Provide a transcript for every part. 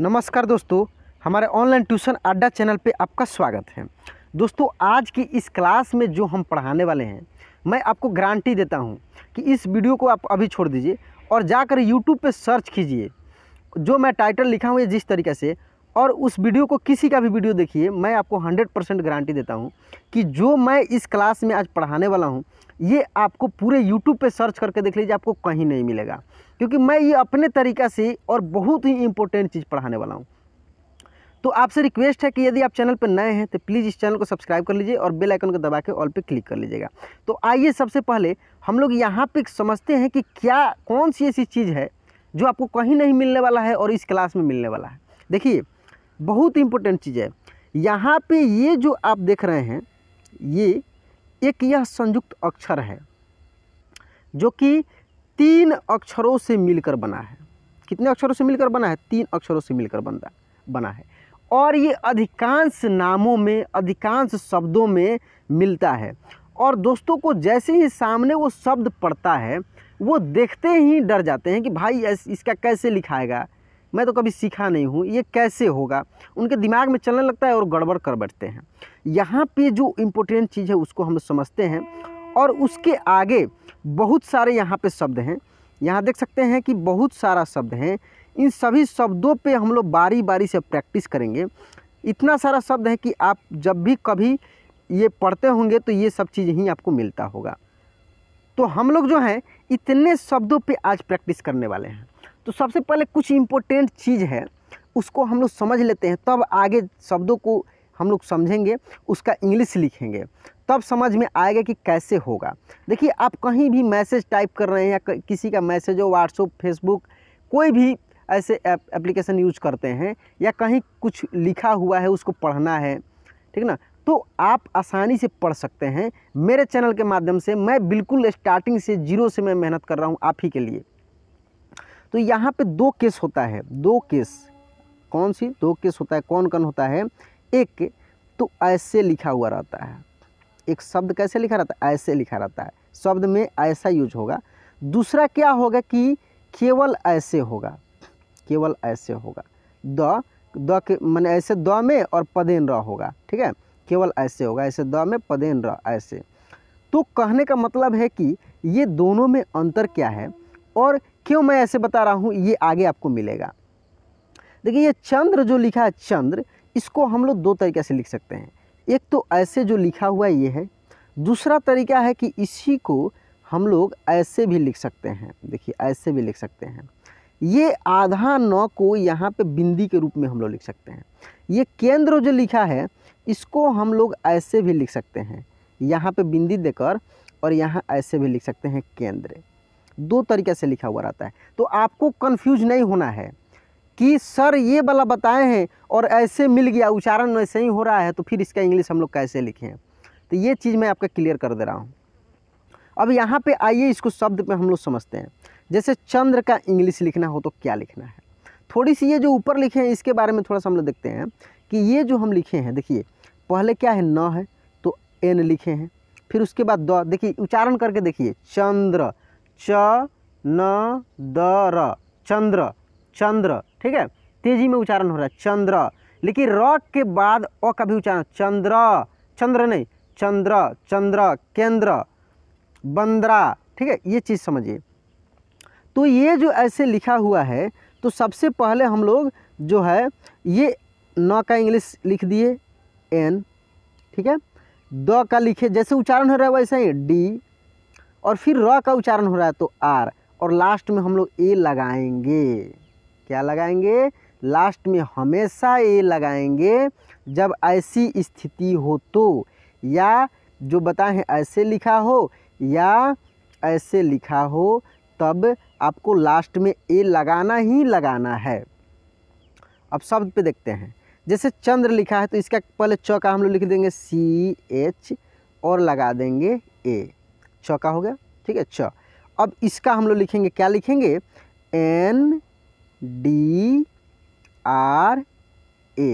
नमस्कार दोस्तों हमारे ऑनलाइन ट्यूशन अड्डा चैनल पे आपका स्वागत है दोस्तों आज की इस क्लास में जो हम पढ़ाने वाले हैं मैं आपको गारंटी देता हूँ कि इस वीडियो को आप अभी छोड़ दीजिए और जाकर यूट्यूब पे सर्च कीजिए जो मैं टाइटल लिखा हुआ है जिस तरीके से और उस वीडियो को किसी का भी वीडियो देखिए मैं आपको हंड्रेड परसेंट गारंटी देता हूँ कि जो मैं इस क्लास में आज पढ़ाने वाला हूँ ये आपको पूरे यूट्यूब पे सर्च करके देख लीजिए आपको कहीं नहीं मिलेगा क्योंकि मैं ये अपने तरीका से और बहुत ही इंपॉर्टेंट चीज़ पढ़ाने वाला हूँ तो आपसे रिक्वेस्ट है कि यदि आप चैनल पर नए हैं तो प्लीज़ इस चैनल को सब्सक्राइब कर लीजिए और बेल आइकन को दबा के ऑल पे क्लिक कर लीजिएगा तो आइए सबसे पहले हम लोग यहाँ पे समझते हैं कि क्या कौन सी ऐसी चीज़ है जो आपको कहीं नहीं मिलने वाला है और इस क्लास में मिलने वाला है देखिए बहुत इंपॉर्टेंट चीज़ है यहाँ पर ये जो आप देख रहे हैं ये एक यह संयुक्त अक्षर है जो कि तीन अक्षरों से मिलकर बना है कितने अक्षरों से मिलकर बना है तीन अक्षरों से मिलकर बनता बना है और ये अधिकांश नामों में अधिकांश शब्दों में मिलता है और दोस्तों को जैसे ही सामने वो शब्द पड़ता है वो देखते ही डर जाते हैं कि भाई इसका कैसे लिखाएगा मैं तो कभी सीखा नहीं हूँ ये कैसे होगा उनके दिमाग में चलने लगता है और गड़बड़ कर बैठते हैं यहाँ पे जो इम्पोर्टेंट चीज़ है उसको हम समझते हैं और उसके आगे बहुत सारे यहाँ पे शब्द हैं यहाँ देख सकते हैं कि बहुत सारा शब्द हैं इन सभी शब्दों पे हम लोग बारी बारी से प्रैक्टिस करेंगे इतना सारा शब्द है कि आप जब भी कभी ये पढ़ते होंगे तो ये सब चीज़ ही आपको मिलता होगा तो हम लोग जो हैं इतने शब्दों पे आज प्रैक्टिस करने वाले हैं तो सबसे पहले कुछ इम्पोर्टेंट चीज़ है उसको हम लोग समझ लेते हैं तब आगे शब्दों को हम लोग समझेंगे उसका इंग्लिश लिखेंगे तब समझ में आएगा कि कैसे होगा देखिए आप कहीं भी मैसेज टाइप कर रहे हैं या किसी का मैसेज हो व्हाट्सअप फेसबुक कोई भी ऐसे एप्लीकेशन यूज करते हैं या कहीं कुछ लिखा हुआ है उसको पढ़ना है ठीक ना तो आप आसानी से पढ़ सकते हैं मेरे चैनल के माध्यम से मैं बिल्कुल स्टार्टिंग से जीरो से मैं मेहनत कर रहा हूँ आप ही के लिए तो यहाँ पे दो केस होता है दो केस कौन सी दो केस होता है कौन कौन होता है एक तो ऐसे लिखा हुआ रहता है एक शब्द कैसे लिखा रहता है ऐसे लिखा रहता है शब्द में ऐसा यूज होगा दूसरा क्या होगा कि केवल ऐसे होगा केवल ऐसे होगा द द के मैंने ऐसे द में और पदेन र होगा ठीक है केवल ऐसे होगा ऐसे द में पदेन र ऐसे तो कहने का मतलब है कि ये दोनों में अंतर क्या है और क्यों मैं ऐसे बता रहा हूँ ये आगे आपको मिलेगा देखिए ये चंद्र जो लिखा है चंद्र इसको हम लोग दो तरीके से लिख सकते हैं एक तो ऐसे जो लिखा हुआ ये है दूसरा तरीका है कि इसी को हम लोग ऐसे भी लिख सकते हैं देखिए ऐसे भी लिख सकते हैं ये आधा नौ को यहाँ पे बिंदी के रूप में हम लोग लिख सकते हैं ये केंद्र जो लिखा है इसको हम लोग ऐसे भी लिख सकते हैं यहाँ पे बिंदी देकर और यहाँ ऐसे भी लिख सकते हैं केंद्र दो तरीके से लिखा हुआ रहता है तो आपको कन्फ्यूज नहीं होना है कि सर ये वाला बताए हैं और ऐसे मिल गया उच्चारण वैसे ही हो रहा है तो फिर इसका इंग्लिश हम लोग कैसे लिखें तो ये चीज़ मैं आपका क्लियर कर दे रहा हूँ अब यहाँ पे आइए इसको शब्द पे हम लोग समझते हैं जैसे चंद्र का इंग्लिश लिखना हो तो क्या लिखना है थोड़ी सी ये जो ऊपर लिखे हैं इसके बारे में थोड़ा सा हम लोग देखते हैं कि ये जो हम लिखे हैं देखिए पहले क्या है न है तो एन लिखे हैं फिर उसके बाद द देखिए उच्चारण करके देखिए चंद्र च न द र चंद्र चंद्र ठीक है तेजी में उच्चारण हो रहा है चंद्र लेकिन र के बाद अ का भी उच्चारण चंद्र चंद्र नहीं चंद्र चंद्र केंद्र बंद्रा ठीक है ये चीज़ समझिए तो ये जो ऐसे लिखा हुआ है तो सबसे पहले हम लोग जो है ये न का इंग्लिश लिख दिए एन ठीक है द का लिखे जैसे उच्चारण हो रहा है वैसे ही डी और फिर र का उच्चारण हो रहा है तो आर और लास्ट में हम लोग ए लगाएंगे क्या लगाएंगे लास्ट में हमेशा ए लगाएंगे जब ऐसी स्थिति हो तो या जो बताएं ऐसे लिखा हो या ऐसे लिखा हो तब आपको लास्ट में ए लगाना ही लगाना है अब शब्द पे देखते हैं जैसे चंद्र लिखा है तो इसका पहले च का हम लोग लिख देंगे सी एच और लगा देंगे ए छ का हो गया ठीक है छ अब इसका हम लोग लिखेंगे क्या लिखेंगे एन डी आर ए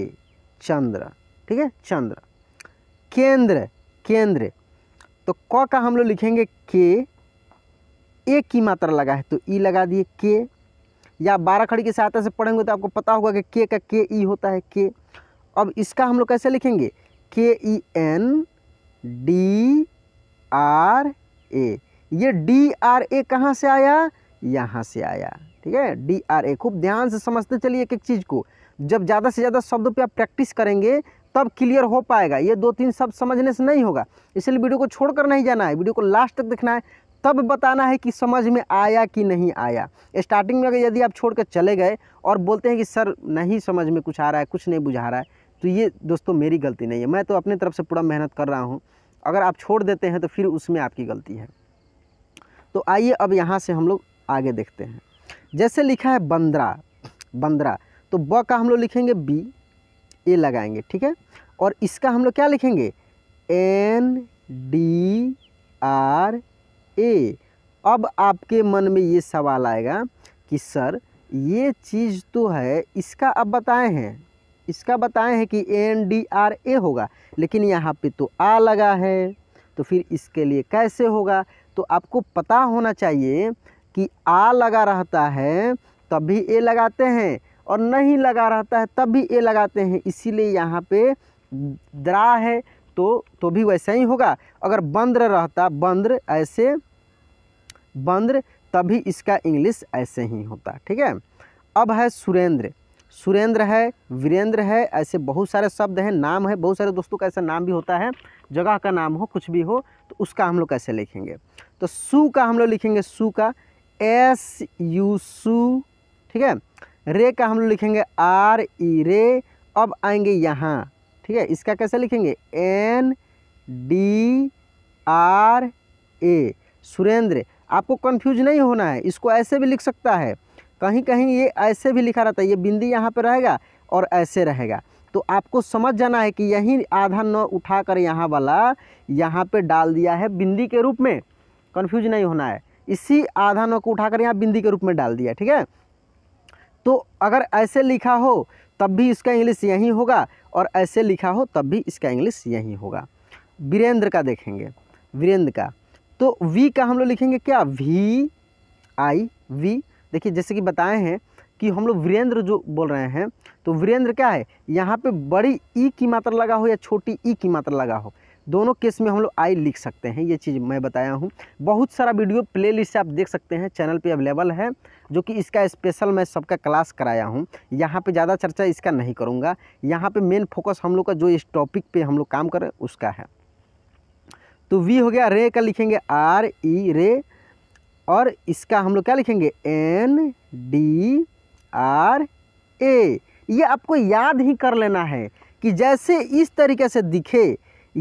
चंद्र ठीक है चंद्र केंद्र केंद्र तो क का हम लोग लिखेंगे के ए की मात्रा लगा है तो ई लगा दिए के या बारह खड़ी की सहायता से पढ़ेंगे तो आपको पता होगा कि के का के ई होता है के अब इसका हम लोग कैसे लिखेंगे के E N D R A ये डी आर ए कहाँ से आया यहाँ से आया ठीक है डी आर ए खूब ध्यान से समझते चलिए एक एक चीज़ को जब ज़्यादा से ज़्यादा शब्दों पे आप प्रैक्टिस करेंगे तब क्लियर हो पाएगा ये दो तीन शब्द समझने से नहीं होगा इसलिए वीडियो को छोड़कर नहीं जाना है वीडियो को लास्ट तक देखना है तब बताना है कि समझ में आया कि नहीं आया स्टार्टिंग में अगर यदि आप छोड़ कर चले गए और बोलते हैं कि सर नहीं समझ में कुछ आ रहा है कुछ नहीं बुझा रहा है तो ये दोस्तों मेरी गलती नहीं है मैं तो अपने तरफ से पूरा मेहनत कर रहा हूँ अगर आप छोड़ देते हैं तो फिर उसमें आपकी गलती है तो आइए अब यहाँ से हम लोग आगे देखते हैं जैसे लिखा है बंदरा बंदरा तो ब का हम लोग लिखेंगे बी ए लगाएंगे ठीक है और इसका हम लोग क्या लिखेंगे एन डी आर ए अब आपके मन में ये सवाल आएगा कि सर ये चीज़ तो है इसका आप बताए हैं इसका बताए हैं कि एन डी आर ए होगा लेकिन यहाँ पे तो आ लगा है तो फिर इसके लिए कैसे होगा तो आपको पता होना चाहिए कि आ लगा रहता है तब भी ए लगाते हैं और नहीं लगा रहता है तब भी ए लगाते हैं इसीलिए यहाँ पे द्रा है तो तो भी वैसा ही होगा अगर बंद्र रहता बंद्र ऐसे बंद्र तभी इसका इंग्लिश ऐसे ही होता ठीक है अब है सुरेंद्र सुरेंद्र है वीरेंद्र है ऐसे बहुत सारे शब्द हैं नाम है बहुत सारे दोस्तों का ऐसा नाम भी होता है जगह का नाम हो कुछ भी हो तो उसका हम लोग कैसे लिखेंगे तो सु का हम लोग लिखेंगे सू का एस यू सू ठीक है रे का हम लोग लिखेंगे आर ई रे अब आएंगे यहाँ ठीक है इसका कैसे लिखेंगे N D R A Surendra आपको कंफ्यूज नहीं होना है इसको ऐसे भी लिख सकता है कहीं कहीं ये ऐसे भी लिखा रहता है ये बिंदी यहाँ पर रहेगा और ऐसे रहेगा तो आपको समझ जाना है कि यही आधा नौ उठा कर यहाँ वाला यहाँ पे डाल दिया है बिंदी के रूप में कन्फ्यूज नहीं होना है इसी आधा नौ को उठाकर यहाँ बिंदी के रूप में डाल दिया ठीक है तो अगर ऐसे लिखा हो तब भी इसका इंग्लिश यही होगा और ऐसे लिखा हो तब भी इसका इंग्लिश यही होगा वीरेंद्र का देखेंगे वीरेंद्र का तो वी का हम लोग लिखेंगे क्या वी आई वी देखिए जैसे कि बताए हैं कि हम लोग वीरेंद्र जो बोल रहे हैं तो वीरेंद्र क्या है यहाँ पे बड़ी ई की मात्रा लगा हो या छोटी ई की मात्रा लगा हो दोनों केस में हम लोग आई लिख सकते हैं ये चीज़ मैं बताया हूँ बहुत सारा वीडियो प्लेलिस्ट से आप देख सकते हैं चैनल पे अवेलेबल है जो कि इसका स्पेशल मैं सबका क्लास कराया हूँ यहाँ पे ज़्यादा चर्चा इसका नहीं करूँगा यहाँ पे मेन फोकस हम लोग का जो इस टॉपिक पे हम लोग काम करें उसका है तो वी हो गया रे का लिखेंगे आर ई रे और इसका हम लोग क्या लिखेंगे एन डी आर ए ये आपको याद ही कर लेना है कि जैसे इस तरीके से दिखे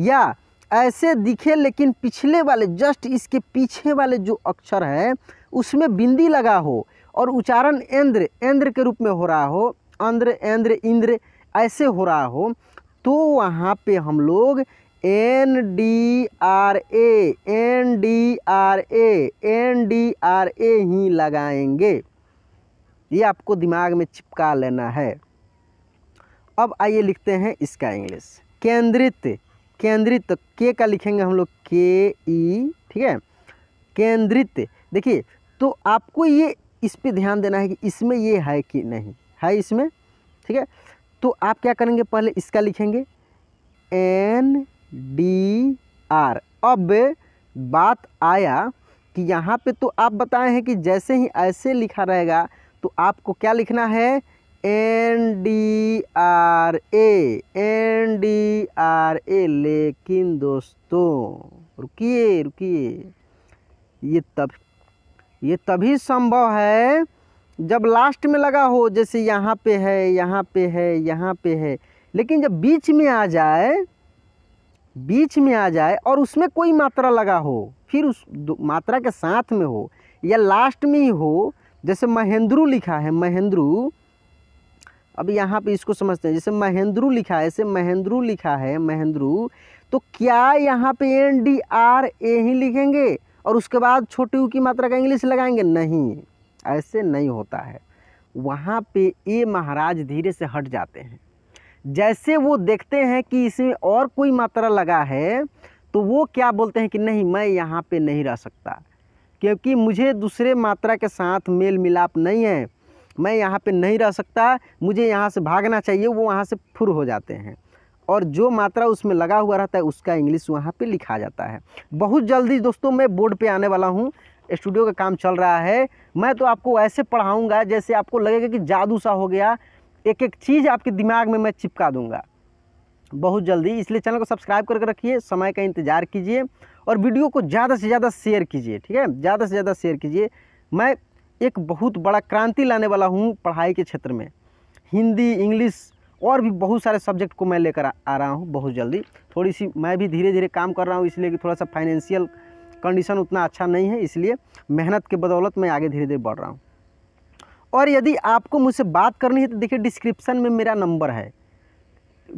या ऐसे दिखे लेकिन पिछले वाले जस्ट इसके पीछे वाले जो अक्षर है उसमें बिंदी लगा हो और उच्चारण इंद्र इंद्र के रूप में हो रहा हो अंद्र इंद्र इंद्र ऐसे हो रहा हो तो वहाँ पे हम लोग N D R A N D R A N D R A ही लगाएंगे ये आपको दिमाग में चिपका लेना है अब आइए लिखते हैं इसका इंग्लिश केंद्रित केंद्रित तो के का लिखेंगे हम लोग के ई ठीक है केंद्रित देखिए तो आपको ये इस पे ध्यान देना है कि इसमें ये है कि नहीं है इसमें ठीक है तो आप क्या करेंगे पहले इसका लिखेंगे एन डी आर अब बात आया कि यहाँ पे तो आप बताए हैं कि जैसे ही ऐसे लिखा रहेगा तो आपको क्या लिखना है N D R A N D R A लेकिन दोस्तों रुकिए रुकिए ये तब ये तभी संभव है जब लास्ट में लगा हो जैसे यहाँ पे है यहाँ पे है यहाँ पे है लेकिन जब बीच में आ जाए बीच में आ जाए और उसमें कोई मात्रा लगा हो फिर उस मात्रा के साथ में हो या लास्ट में ही हो जैसे महेंद्रू लिखा है महेंद्रू अब यहाँ पे इसको समझते हैं जैसे महेंद्रू लिखा है ऐसे महेंद्रू लिखा है महेंद्रू तो क्या यहाँ पे एन डी आर ए ही लिखेंगे और उसके बाद छोटी ऊ की मात्रा का इंग्लिश लगाएंगे नहीं ऐसे नहीं होता है वहाँ पे ए महाराज धीरे से हट जाते हैं जैसे वो देखते हैं कि इसमें और कोई मात्रा लगा है तो वो क्या बोलते हैं कि नहीं मैं यहाँ पे नहीं रह सकता क्योंकि मुझे दूसरे मात्रा के साथ मेल मिलाप नहीं है मैं यहाँ पे नहीं रह सकता मुझे यहाँ से भागना चाहिए वो वहाँ से फुर हो जाते हैं और जो मात्रा उसमें लगा हुआ रहता है उसका इंग्लिश वहाँ पर लिखा जाता है बहुत जल्दी दोस्तों मैं बोर्ड पर आने वाला हूँ स्टूडियो का काम चल रहा है मैं तो आपको ऐसे पढ़ाऊँगा जैसे आपको लगेगा कि जादू सा हो गया एक एक चीज़ आपके दिमाग में मैं चिपका दूंगा बहुत जल्दी इसलिए चैनल को सब्सक्राइब करके रखिए समय का इंतज़ार कीजिए और वीडियो को ज़्यादा से ज़्यादा शेयर कीजिए ठीक है ज़्यादा से ज़्यादा शेयर कीजिए मैं एक बहुत बड़ा क्रांति लाने वाला हूँ पढ़ाई के क्षेत्र में हिंदी इंग्लिश और भी बहुत सारे सब्जेक्ट को मैं लेकर आ रहा हूँ बहुत जल्दी थोड़ी सी मैं भी धीरे धीरे काम कर रहा हूँ इसलिए कि थोड़ा सा फाइनेंशियल कंडीशन उतना अच्छा नहीं है इसलिए मेहनत के बदौलत मैं आगे धीरे धीरे बढ़ रहा हूँ और यदि आपको मुझसे बात करनी है तो देखिए डिस्क्रिप्शन में मेरा नंबर है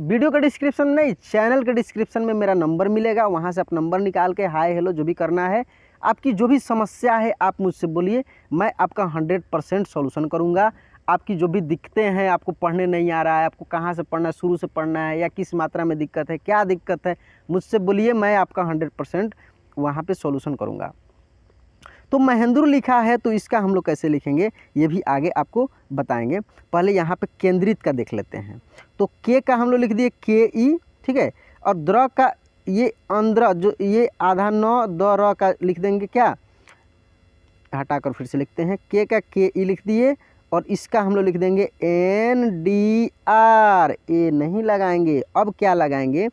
वीडियो का डिस्क्रिप्शन नहीं चैनल के डिस्क्रिप्शन में मेरा नंबर मिलेगा वहाँ से आप नंबर निकाल के हाय हेलो जो भी करना है आपकी जो भी समस्या है आप मुझसे बोलिए मैं आपका हंड्रेड परसेंट सोल्यूशन करूँगा आपकी जो भी दिक्कतें हैं आपको पढ़ने नहीं आ रहा है आपको कहाँ से पढ़ना है शुरू से पढ़ना है या किस मात्रा में दिक्कत है क्या दिक्कत है मुझसे बोलिए मैं आपका हंड्रेड परसेंट वहाँ पर सोल्यूशन करूँगा तो महेंद्र लिखा है तो इसका हम लोग कैसे लिखेंगे ये भी आगे आपको बताएंगे पहले यहाँ पे केंद्रित का देख लेते हैं तो के का हम लोग लिख दिए के ई e, ठीक है और द्र का ये अंद्र जो ये आधा नौ द र का लिख देंगे क्या हटा कर फिर से लिखते हैं के का के ई e लिख दिए और इसका हम लोग लिख देंगे एन डी आर ए नहीं लगाएंगे अब क्या लगाएंगे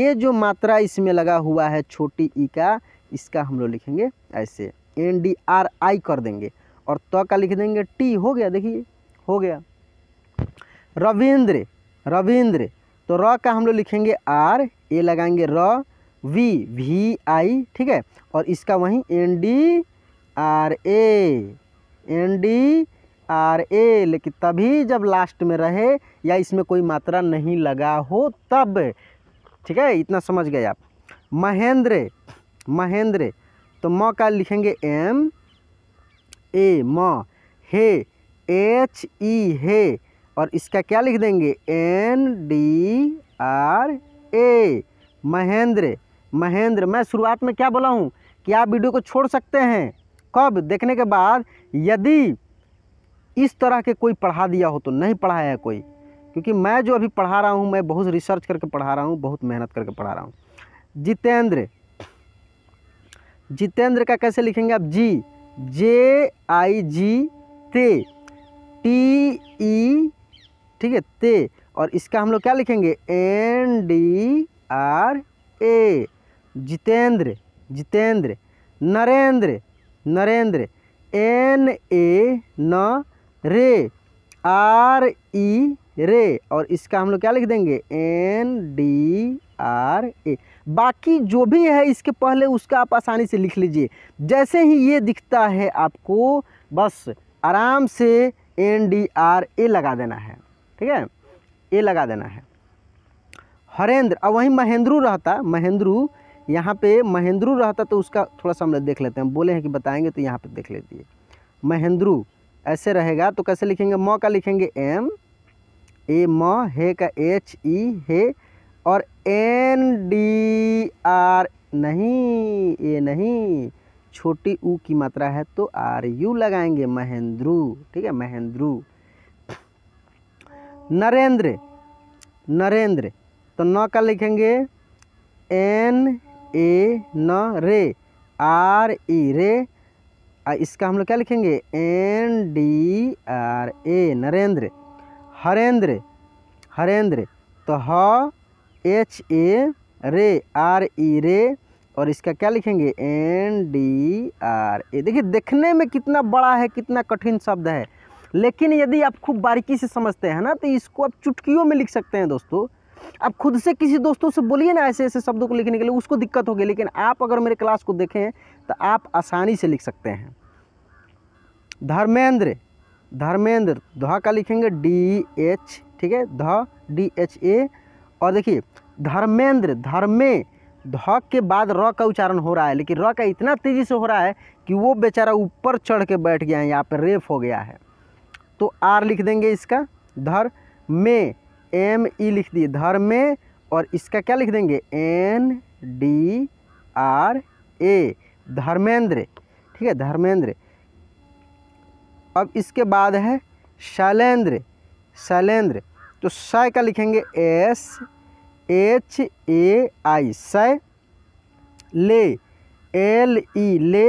ये जो मात्रा इसमें लगा हुआ है छोटी ई e का इसका हम लोग लिखेंगे ऐसे एन डी आर आई कर देंगे और त तो का लिख देंगे टी हो गया देखिए हो गया रविंद्र रविंद्र तो र का हम लोग लिखेंगे आर ए लगाएंगे र वी वी आई ठीक है और इसका वहीं N D R A N D R A लेकिन तभी जब लास्ट में रहे या इसमें कोई मात्रा नहीं लगा हो तब ठीक है इतना समझ गए आप महेंद्र महेंद्र तो म का लिखेंगे एम ए म हे एच ई हे और इसका क्या लिख देंगे N D R A Mahendra Mahendra मैं शुरुआत में क्या बोला हूँ कि आप वीडियो को छोड़ सकते हैं कब देखने के बाद यदि इस तरह के कोई पढ़ा दिया हो तो नहीं पढ़ाया है कोई क्योंकि मैं जो अभी पढ़ा रहा हूँ मैं बहुत रिसर्च करके पढ़ा रहा हूँ बहुत मेहनत करके पढ़ा रहा हूँ जितेंद्र जितेंद्र का कैसे लिखेंगे आप जी जे आई जी ते टी ई ठीक है ते और इसका हम लोग क्या लिखेंगे N D R A Jitendra Jitendra Narendra Narendra N A न रे आर ई e, रे और इसका हम लोग क्या लिख देंगे एन डी आर ए बाकी जो भी है इसके पहले उसका आप आसानी से लिख लीजिए जैसे ही ये दिखता है आपको बस आराम से एन डी आर ए लगा देना है ठीक है ए लगा देना है हरेंद्र और वहीं महेंद्रू रहता महेंद्रू यहाँ पे महेंद्रू रहता तो उसका थोड़ा सा हम लोग देख लेते हैं बोले हैं कि बताएंगे तो यहाँ पे देख लेती है महेंद्रू ऐसे रहेगा तो कैसे लिखेंगे म का लिखेंगे एम ए म हे का एच ई हे और एन डी आर नहीं ए नहीं छोटी ऊ की मात्रा है तो आर यू लगाएंगे महेंद्रू ठीक है महेंद्रू नरेंद्र नरेंद्र तो न का लिखेंगे एन ए न रे आर ई रे इसका हम लोग क्या लिखेंगे N D R A Narendra Harendra Harendra तो ह एच ए रे आर ई रे और इसका क्या लिखेंगे एन डी आर ए देखिए देखने में कितना बड़ा है कितना कठिन शब्द है लेकिन यदि आप खूब बारीकी से समझते हैं ना तो इसको आप चुटकियों में लिख सकते हैं दोस्तों आप खुद से किसी दोस्तों से बोलिए ना ऐसे ऐसे शब्दों को लिखने के लिए उसको दिक्कत होगी लेकिन आप अगर मेरे क्लास को देखें तो आप आसानी से लिख सकते हैं धर्मेंद्र धर्मेंद्र ध का लिखेंगे डी एच ठीक है ध डी एच ए और देखिए धर्मेंद्र धर्मे ध के बाद र का उच्चारण हो रहा है लेकिन र का इतना तेज़ी से हो रहा है कि वो बेचारा ऊपर चढ़ के बैठ गया है यहाँ पर रेफ हो गया है तो आर लिख देंगे इसका धर में एम ई लिख दिए धर मे और इसका क्या लिख देंगे N D R A Dharmendra ठीक है धर्मेंद्र अब इसके बाद है शैलेंद्र शैलेंद्र तो सय का लिखेंगे एस एच ए आई सय ले एल ई ले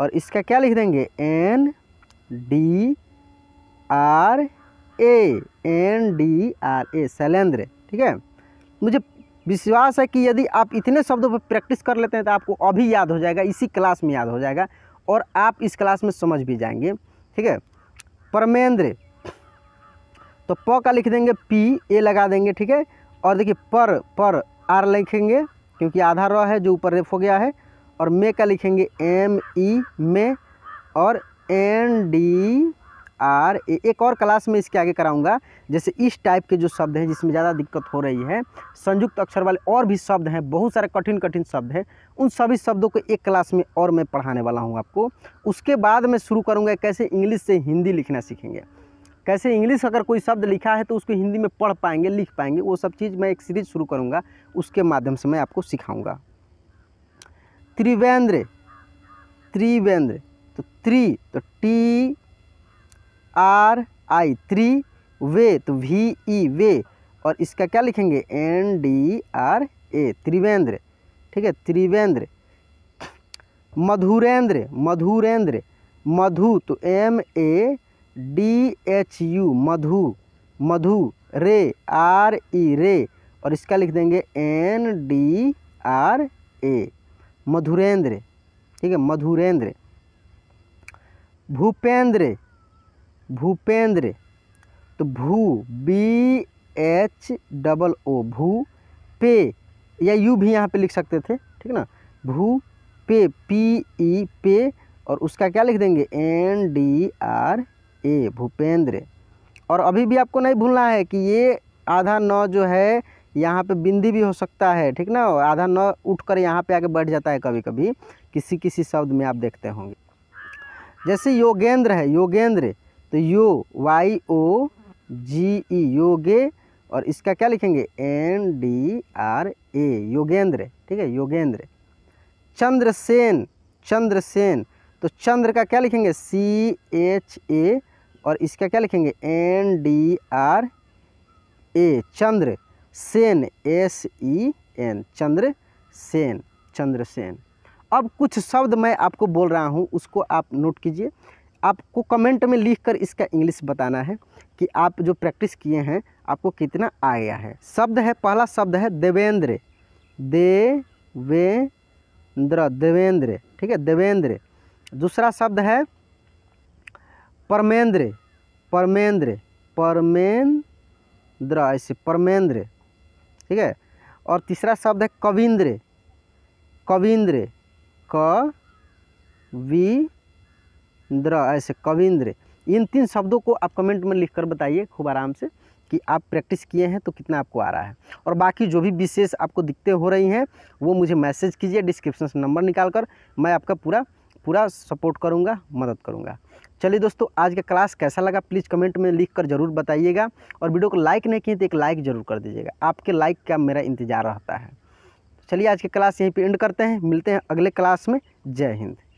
और इसका क्या लिख देंगे N D R A N D R A Shailendra ठीक है मुझे विश्वास है कि यदि आप इतने शब्दों पर प्रैक्टिस कर लेते हैं तो आपको अभी याद हो जाएगा इसी क्लास में याद हो जाएगा और आप इस क्लास में समझ भी जाएंगे ठीक है परमेंद्र तो प का लिख देंगे पी ए लगा देंगे ठीक है और देखिए पर पर आर लिखेंगे क्योंकि आधा रहा है जो ऊपर रेफ हो गया है और मे का लिखेंगे एम ई मे और एन डी आर एक और क्लास में इसके आगे कराऊंगा जैसे इस टाइप के जो शब्द हैं जिसमें ज़्यादा दिक्कत हो रही है संयुक्त अक्षर वाले और भी शब्द हैं बहुत सारे कठिन कठिन शब्द हैं उन सभी शब्दों को एक क्लास में और मैं पढ़ाने वाला हूँ आपको उसके बाद मैं शुरू करूँगा कैसे इंग्लिश से हिंदी लिखना सीखेंगे कैसे इंग्लिश अगर कोई शब्द लिखा है तो उसको हिंदी में पढ़ पाएंगे लिख पाएंगे वो सब चीज़ मैं एक सीरीज शुरू करूँगा उसके माध्यम से मैं आपको सिखाऊँगा त्रिवेंद्र त्रिवेंद्र तो त्रि तो T R I three way तो वी ई वे और इसका क्या लिखेंगे N D R A Trivendra ठीक है त्रिवेंद्र मधुरेंद्र मधुरेंद्र मधु तो M A D H U मधु मधु रे आर ई रे और इसका लिख देंगे N D R A Madhurendra ठीक है मधुरेंद्र भूपेंद्र भूपेंद्र तो भू बी एच डबल ओ भू पे या यू भी यहाँ पे लिख सकते थे ठीक ना भू पे पी ई पे और उसका क्या लिख देंगे N D R A Bhupendra और अभी भी आपको नहीं भूलना है कि ये आधा नौ जो है यहाँ पे बिंदी भी हो सकता है ठीक ना आधा नौ उठ कर यहाँ पर आके बैठ जाता है कभी कभी किसी किसी शब्द में आप देखते होंगे जैसे योगेंद्र है योगेंद्र तो यो वाई ओ जी ई योगे और इसका क्या लिखेंगे N D R A Yogendra ठीक है योगेंद्र चंद्रसेन चंद्रसेन तो चंद्र का क्या लिखेंगे सी एच ए और इसका क्या लिखेंगे N D R A Chandra Sen S E N चंद्र सेन चंद्रसेन अब कुछ शब्द मैं आपको बोल रहा हूँ उसको आप नोट कीजिए आपको कमेंट में लिख कर इसका इंग्लिश बताना है कि आप जो प्रैक्टिस किए हैं आपको कितना आ गया है शब्द है पहला शब्द है देवेंद्र देवेंद्र देवेंद्र ठीक है देवेंद्र दूसरा शब्द है परमेंद्र परमेंद्र परमेंद्र ऐसे परमेंद्र ठीक है और तीसरा शब्द है कविंद्र कविंद्र क वी द्र ऐसे कविंद्र इन तीन शब्दों को आप कमेंट में लिख कर बताइए खूब आराम से कि आप प्रैक्टिस किए हैं तो कितना आपको आ रहा है और बाकी जो भी विशेष आपको दिक्कतें हो रही हैं वो मुझे मैसेज कीजिए डिस्क्रिप्शन से नंबर निकाल कर मैं आपका पूरा पूरा सपोर्ट करूँगा मदद करूँगा चलिए दोस्तों आज का क्लास कैसा लगा प्लीज़ कमेंट में लिख कर ज़रूर बताइएगा और वीडियो को लाइक नहीं किए तो एक लाइक ज़रूर कर दीजिएगा आपके लाइक का मेरा इंतज़ार रहता है चलिए आज की क्लास यहीं पे एंड करते हैं मिलते हैं अगले क्लास में जय हिंद